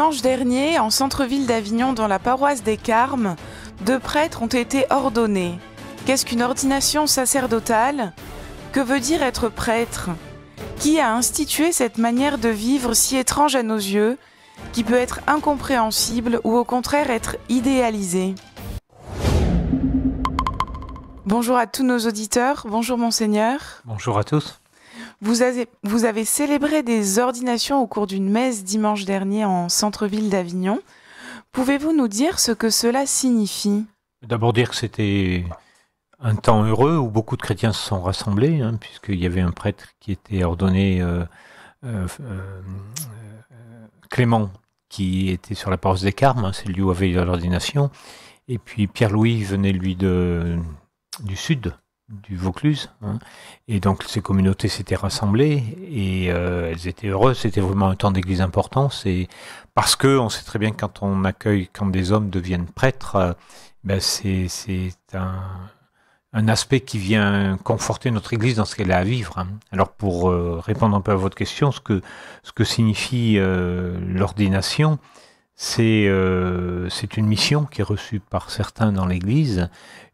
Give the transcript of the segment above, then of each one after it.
Dimanche dernier, en centre-ville d'Avignon, dans la paroisse des Carmes, deux prêtres ont été ordonnés. Qu'est-ce qu'une ordination sacerdotale Que veut dire être prêtre Qui a institué cette manière de vivre si étrange à nos yeux, qui peut être incompréhensible ou au contraire être idéalisée Bonjour à tous nos auditeurs, bonjour monseigneur. Bonjour à tous. Vous avez, célébré des ordinations au cours d'une messe dimanche dernier en centre-ville d'Avignon. Pouvez-vous nous dire ce que cela signifie D'abord dire que c'était un temps heureux où beaucoup de chrétiens se sont rassemblés, hein, puisqu'il y avait un prêtre qui était ordonné euh, euh, euh, Clément, qui était sur la paroisse des Carmes, hein, c'est le lieu où avait eu l'ordination, et puis Pierre-Louis venait lui du sud, du Vaucluse. Hein. Et donc ces communautés s'étaient rassemblées et euh, elles étaient heureuses. C'était vraiment un temps d'église important. C'est parce que on sait très bien quand on accueille, quand des hommes deviennent prêtres, euh, ben c'est un, un, aspect qui vient conforter notre église dans ce qu'elle a à vivre. Hein. Alors pour euh, répondre un peu à votre question, ce que, ce que signifie l'ordination, c'est euh, une mission qui est reçue par certains dans l'Église,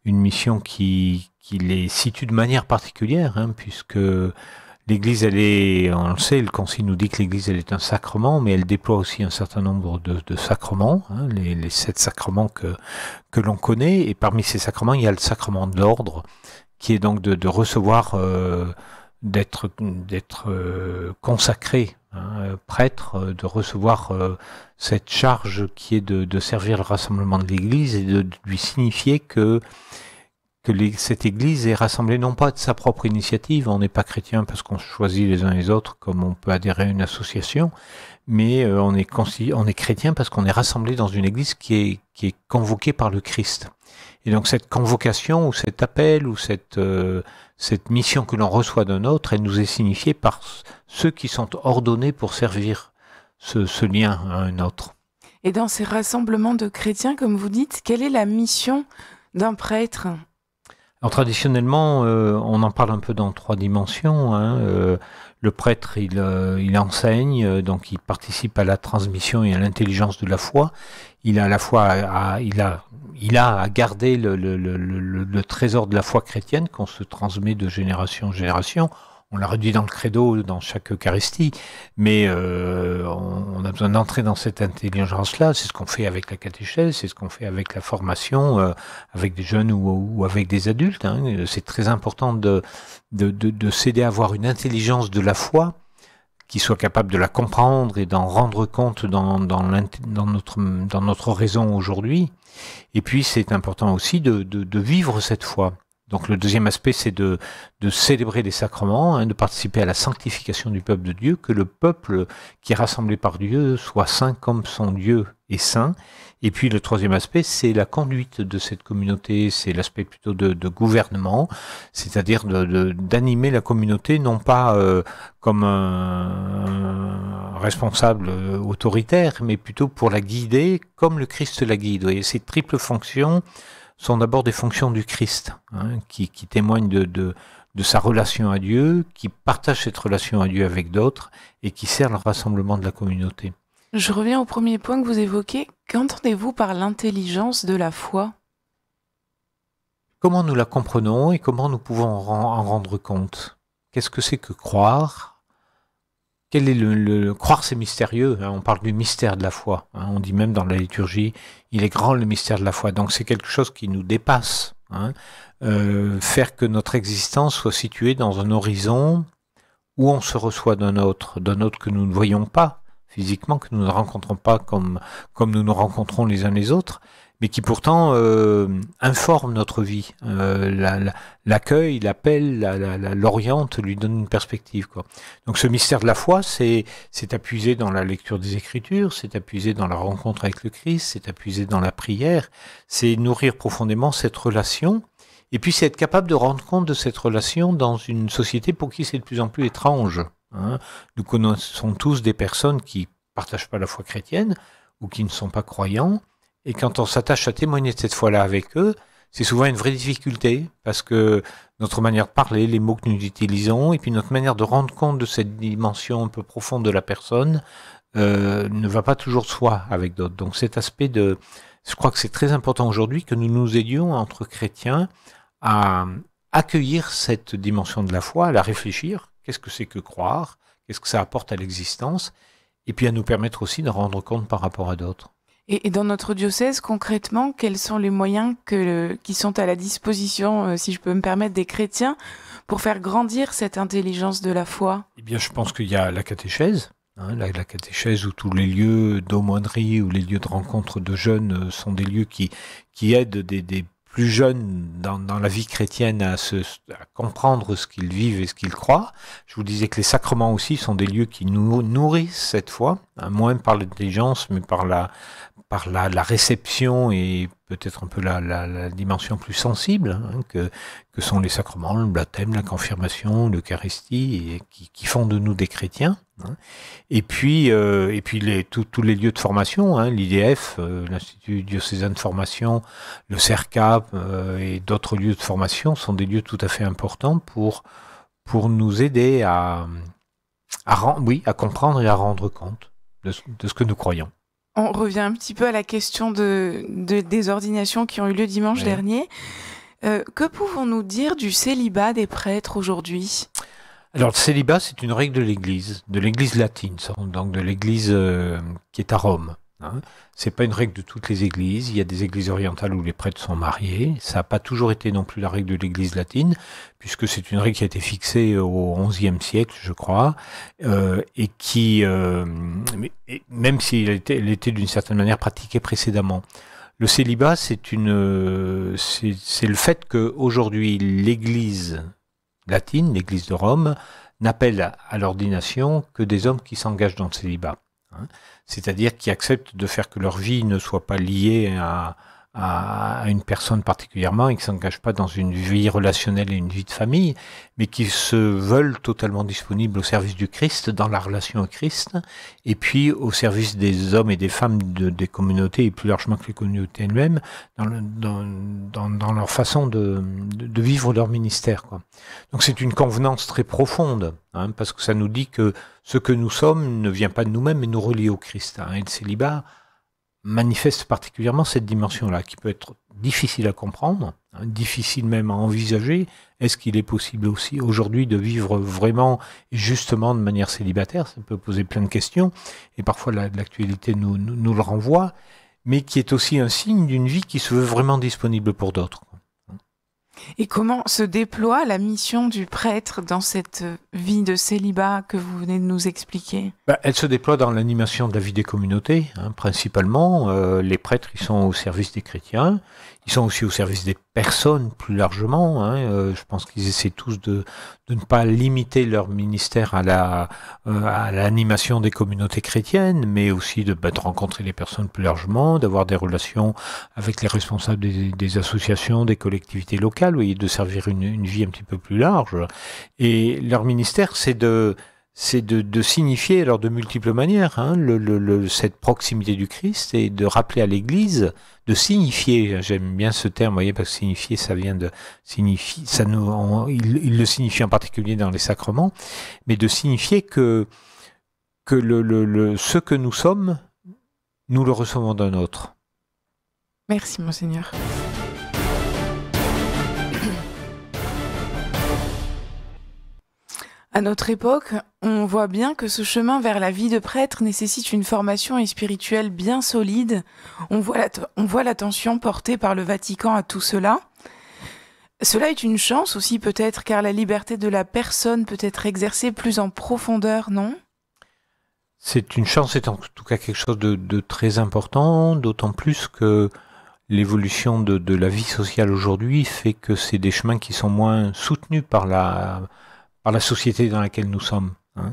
une mission qui, qui, les situe de manière particulière, hein, puisque l'Église, elle est, on le sait, le Concile nous dit que l'Église, elle est un sacrement, mais elle déploie aussi un certain nombre de, sacrements, hein, les, sept sacrements que, que l'on connaît, et parmi ces sacrements, il y a le sacrement de l'ordre, qui est donc de, de recevoir... Euh, d'être d'être euh, consacré hein, euh, prêtre, euh, de recevoir cette charge qui est de, servir le rassemblement de l'Église et de, lui signifier que que cette Église est rassemblée non pas de sa propre initiative, on n'est pas chrétien parce qu'on choisit les uns les autres comme on peut adhérer à une association, mais euh, on est, on est chrétien parce qu'on est rassemblé dans une église qui est, qui est convoquée par le Christ. Et donc cette convocation ou cet appel ou cette, euh, cette mission que l'on reçoit d'un autre, elle nous est signifiée par ceux qui sont ordonnés pour servir ce, ce lien à un autre. Et dans ces rassemblements de chrétiens, comme vous dites, quelle est la mission d'un prêtre traditionnellement, euh, on en parle un peu dans trois dimensions. Hein, le prêtre, il, euh, enseigne, euh, donc il participe à la transmission et à l'intelligence de la foi. Il a à la fois, il a, il a à garder le, trésor de la foi chrétienne qu'on se transmet de génération en génération on l'a réduit dans le credo, dans chaque Eucharistie, mais euh, on, a besoin d'entrer dans cette intelligence-là. C'est ce qu'on fait avec la catéchèse, c'est ce qu'on fait avec la formation, euh, avec des jeunes ou, ou avec des adultes. Hein. C'est très important de, de, s'aider à avoir une intelligence de la foi qui soit capable de la comprendre et d'en rendre compte dans, dans, notre, dans notre raison aujourd'hui. Et puis c'est important aussi de, de, vivre cette foi. Donc le deuxième aspect, c'est de, célébrer les sacrements, hein, de participer à la sanctification du peuple de Dieu, que le peuple qui est rassemblé par Dieu soit saint comme son Dieu est saint. Et puis le troisième aspect, c'est la conduite de cette communauté, c'est l'aspect plutôt de, gouvernement, c'est-à-dire d'animer la communauté, non pas euh, comme un, responsable euh, autoritaire, mais plutôt pour la guider comme le Christ la guide. Vous voyez, cette triple fonction sont d'abord des fonctions du Christ, hein, qui, témoignent de, sa relation à Dieu, qui partage cette relation à Dieu avec d'autres et qui sert le rassemblement de la communauté. Je reviens au premier point que vous évoquez. Qu'entendez-vous par l'intelligence de la foi Comment nous la comprenons et comment nous pouvons en rendre compte Qu'est-ce que c'est que croire le, croire, c'est mystérieux. Hein, on parle du mystère de la foi. Hein, on dit même dans la liturgie, il est grand le mystère de la foi. Donc c'est quelque chose qui nous dépasse. Hein. Euh, faire que notre existence soit située dans un horizon où on se reçoit d'un autre, d'un autre que nous ne voyons pas physiquement, que nous ne rencontrons pas comme, comme nous nous rencontrons les uns les autres, mais qui pourtant euh, informe notre vie. Euh, L'accueil, l'appel, l'oriente, lui donne une perspective. Quoi. Donc ce mystère de la foi, c'est appuisé dans la lecture des Écritures, c'est appuisé dans la rencontre avec le Christ, c'est appuisé dans la prière, c'est nourrir profondément cette relation. Et puis c'est être capable de rendre compte de cette relation dans une société pour qui c'est de plus en plus étrange. Hein. Nous connaissons tous des personnes qui partagent pas la foi chrétienne ou qui ne sont pas croyants, et quand on s'attache à témoigner de cette foi-là avec eux, c'est souvent une vraie difficulté parce que notre manière de parler, les mots que nous utilisons, et puis notre manière de rendre compte de cette dimension un peu profonde de la personne euh, ne va pas toujours de soi avec d'autres. Donc cet aspect de, je crois que c'est très important aujourd'hui que nous nous aidions entre chrétiens à accueillir cette dimension de la foi, à la réfléchir. Qu'est-ce que c'est que croire Qu'est-ce que ça apporte à l'existence Et puis à nous permettre aussi de rendre compte par rapport à d'autres. Et, dans notre diocèse, concrètement, quels sont les moyens que, qui sont à la disposition, euh, si je peux me permettre, des chrétiens pour faire grandir cette intelligence de la foi Eh bien, je pense qu'il y a la catéchèse. Hein, la, la, catéchèse ou tous les lieux d'aumônerie ou les lieux de rencontre de jeunes euh, sont des lieux qui, qui aident des, plus jeunes dans, la vie chrétienne à, se, comprendre ce qu'ils vivent et ce qu'ils croient. Je vous disais que les sacrements aussi sont des lieux qui nous nourrissent cette foi, hein, moins par l'intelligence, mais par la, par la, réception et peut-être un peu la, dimension plus sensible hein, que, sont les sacrements, le baptême, la confirmation, l'Eucharistie, qui, qui, font de nous des chrétiens. Hein. Et puis, euh, et puis tous les lieux de formation, hein, l'IDF, euh, l'Institut diocésain de formation, le CERCAP euh, et d'autres lieux de formation sont des lieux tout à fait importants pour, pour nous aider à, à, comprendre et à rendre compte de ce que nous croyons on revient un petit peu à la question de, de des ordinations qui ont eu lieu dimanche dernier. Euh, que pouvons-nous dire du célibat des prêtres aujourd'hui Alors le célibat, c'est une règle de l'Église, de l'Église latine, donc de l'Église euh, qui est à Rome. Hein. C'est pas une règle de toutes les églises. Il y a des églises orientales où les prêtres sont mariés. Ça n'a pas toujours été non plus la règle de l'église latine, puisque c'est une règle qui a été fixée au XIe siècle, je crois, euh, et qui, euh, même si elle était, d'une certaine manière pratiquée précédemment. Le célibat, c'est une, euh, c'est le fait que aujourd'hui l'Église latine, l'Église de Rome, n'appelle à l'ordination que des hommes qui s'engagent dans le célibat. Hein. C'est-à-dire qui acceptent de faire que leur vie ne soit pas liée à, à, une personne particulièrement et qui s'engage pas dans une vie relationnelle et une vie de famille, mais qui se veulent totalement disponibles au service du Christ, dans la relation au Christ, et puis au service des hommes et des femmes des communautés, et plus largement que les communautés elles-mêmes, dans, leur façon de, vivre leur ministère. Donc c'est une convenance très profonde, hein, parce que ça nous dit que ce que nous sommes ne vient pas de nous-mêmes, mais nous relie au Christ. Hein, et le célibat, manifeste particulièrement cette dimension-là, qui peut être difficile à comprendre, hein, difficile même à envisager. Est-ce qu'il est possible aussi aujourd'hui de vivre vraiment, justement, de manière célibataire Ça peut poser plein de questions, et parfois l'actualité nous, le renvoie, mais qui est aussi un signe d'une vie qui se veut vraiment disponible pour d'autres. Et comment se déploie la mission du prêtre dans cette vie de célibat que vous venez de nous expliquer bah, Elle se déploie dans l'animation de la vie des communautés, hein, principalement. Euh, les prêtres, ils sont au service des chrétiens, ils sont aussi au service des personnes plus largement. Hein. Euh, je pense qu'ils essaient tous de, de, ne pas limiter leur ministère à la euh, à l'animation des communautés chrétiennes, mais aussi bah, de, rencontrer les personnes plus largement, d'avoir des relations avec les responsables des, des, associations, des collectivités locales, oui, de servir une, une vie un petit peu plus large. Et leur ministère, c'est de c'est de, signifier, alors de multiples manières, hein, cette proximité du Christ et de rappeler à l'Église, de signifier, j'aime bien ce terme, vous voyez, parce que signifier, ça vient de signifier, ça nous, il, le signifie en particulier dans les sacrements, mais de signifier que, que ce que nous sommes, nous le recevons d'un autre. Merci, Monseigneur. À notre époque, on voit bien que ce chemin vers la vie de prêtre nécessite une formation spirituelle bien solide. On voit, la on l'attention portée par le Vatican à tout cela. Cela est une chance aussi peut-être, car la liberté de la personne peut être exercée plus en profondeur, non C'est une chance, c'est en tout cas quelque chose de, très important, d'autant plus que l'évolution de, de la vie sociale aujourd'hui fait que c'est des chemins qui sont moins soutenus par la par la société dans laquelle nous sommes. Hein.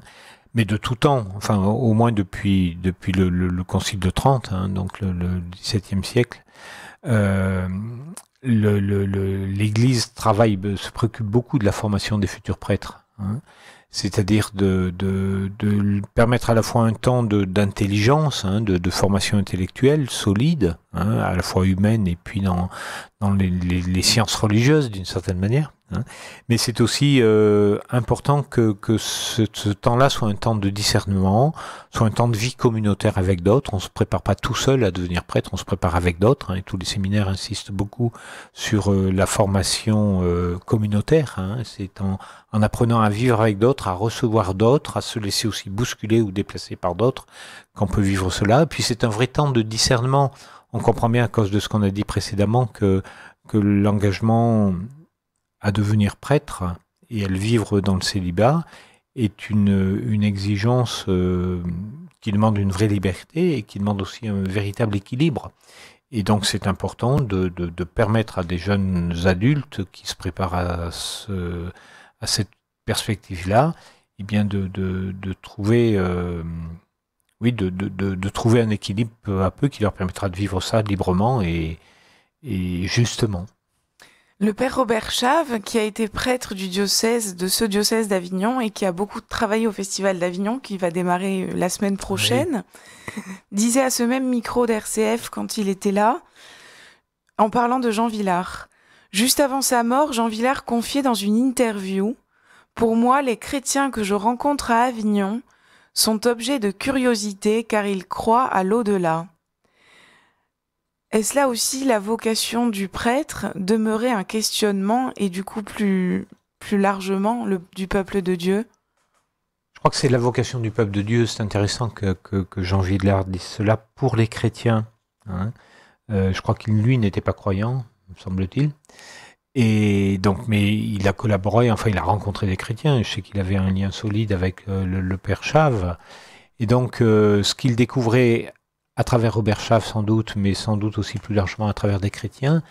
Mais de tout temps, enfin au moins depuis, depuis le, le, Concile de Trente, hein, donc le, le, XVIIe siècle, euh, l'Église travaille, se préoccupe beaucoup de la formation des futurs prêtres. Hein c'est-à-dire de, de, de, permettre à la fois un temps d'intelligence, hein, de, hein, de, formation intellectuelle solide, hein, à la fois humaine et puis dans, dans les, les sciences religieuses d'une certaine manière, Hein. Mais c'est aussi euh, important que, que ce, temps-là soit un temps de discernement, soit un temps de vie communautaire avec d'autres. On ne se prépare pas tout seul à devenir prêtre, on se prépare avec d'autres. Hein, et tous les séminaires insistent beaucoup sur euh, la formation euh, communautaire. Hein. C'est en, en, apprenant à vivre avec d'autres, à recevoir d'autres, à se laisser aussi bousculer ou déplacer par d'autres qu'on peut vivre cela. puis c'est un vrai temps de discernement. On comprend bien à cause de ce qu'on a dit précédemment que, que l'engagement à devenir prêtre et à le vivre dans le célibat est une, exigence euh, qui demande une vraie liberté et qui demande aussi un véritable équilibre. Et donc c'est important de, permettre à des jeunes adultes qui se préparent à, à cette perspective-là, eh bien de, trouver, euh, oui, de, trouver un équilibre peu à peu qui leur permettra de vivre ça librement et, et justement. Le père Robert Chave, qui a été prêtre du diocèse, de ce diocèse d'Avignon, et qui a beaucoup travaillé au Festival d'Avignon, qui va démarrer euh, la semaine prochaine, disait à ce même micro d'RCF quand il était là, en parlant de Jean Villard. Juste avant sa mort, Jean Villard confiait dans une interview Pour moi, les chrétiens que je rencontre à Avignon sont objets de curiosité car ils croient à l'au-delà. Est-ce là aussi la vocation du prêtre, demeurer un questionnement et du coup plus, plus largement le, du peuple de Dieu Je crois que c'est la vocation du peuple de Dieu. C'est intéressant que, que, que Jean Villard dise cela pour les chrétiens. Hein. Euh, je crois qu'il, lui, n'était pas croyant, me semble-t-il. Et donc, mais il a collaboré, enfin, il a rencontré des chrétiens. Je sais qu'il avait un lien solide avec euh, le, père Chave. Et donc, euh, ce qu'il découvrait à travers Robert Schaff sans doute, mais sans doute aussi plus largement à travers des chrétiens,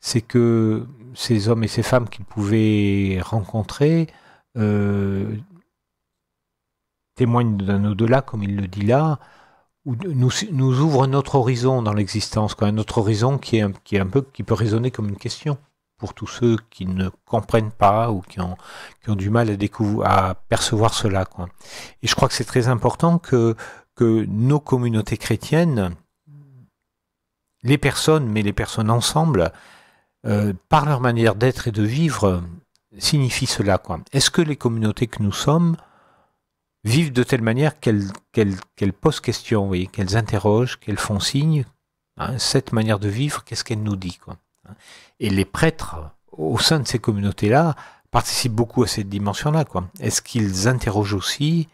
c'est que ces hommes et ces femmes qu'ils pouvaient rencontrer euh, témoignent d'un au-delà, comme il le dit là, ou nous, nous un notre horizon dans l'existence, un autre horizon qui, est qui, est un peu, qui peut résonner comme une question pour tous ceux qui ne comprennent pas ou qui ont, qui ont du mal à, à percevoir cela. Quoi. Et je crois que c'est très important que que nos communautés chrétiennes, les personnes, mais les personnes ensemble, euh, par leur manière d'être et de vivre, signifient cela. Quoi. Est-ce que les communautés que nous sommes vivent de telle manière qu'elles, qu'elles, posent question, oui, qu'elles interrogent, qu'elles font signe hein, Cette manière de vivre, qu'est-ce qu'elle nous dit quoi hein. Et les prêtres, au sein de ces communautés-là, participent beaucoup à cette dimension-là. Quoi. Est-ce qu'ils interrogent aussi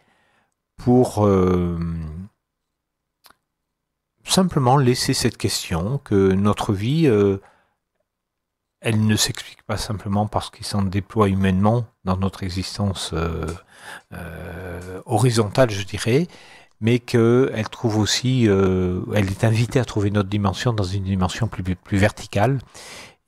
pour euh, simplement laisser cette question que notre vie, euh, elle ne s'explique pas simplement parce qu'il s'en déploie humainement dans notre existence euh, horizontale, je dirais, mais qu'elle trouve aussi, elle est invitée à trouver notre dimension dans une dimension plus, plus verticale.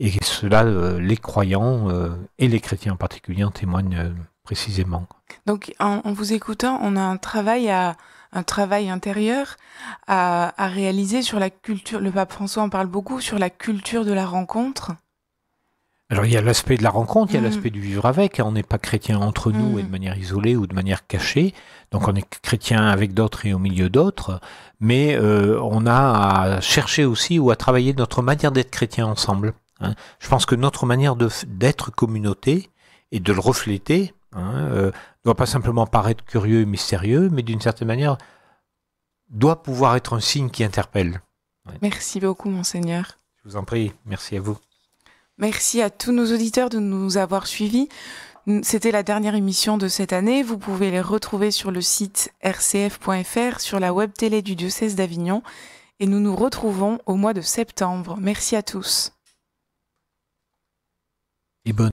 Et cela, les croyants et les chrétiens en particulier en témoignent précisément. Donc en, vous écoutant, on a un travail à un travail intérieur à, réaliser sur la culture. Le pape François en parle beaucoup sur la culture de la rencontre. Alors il y a l'aspect de la rencontre, il y a mm. l'aspect du vivre avec. On n'est pas chrétien entre nous et de mm. manière isolée ou de manière cachée. Donc on est chrétien avec d'autres et au milieu d'autres. Mais euh, on a à chercher aussi ou à travailler notre manière d'être chrétien ensemble. Hein. Je pense que notre manière d'être communauté et de le refléter, ne hein, euh, doit pas simplement paraître curieux et mystérieux, mais d'une certaine manière doit pouvoir être un signe qui interpelle. Merci beaucoup, monseigneur. Je vous en prie, merci à vous. Merci à tous nos auditeurs de nous avoir suivis. C'était la dernière émission de cette année. Vous pouvez les retrouver sur le site rcf.fr, sur la web télé du diocèse d'Avignon. Et nous nous retrouvons au mois de septembre. Merci à tous. Et bonne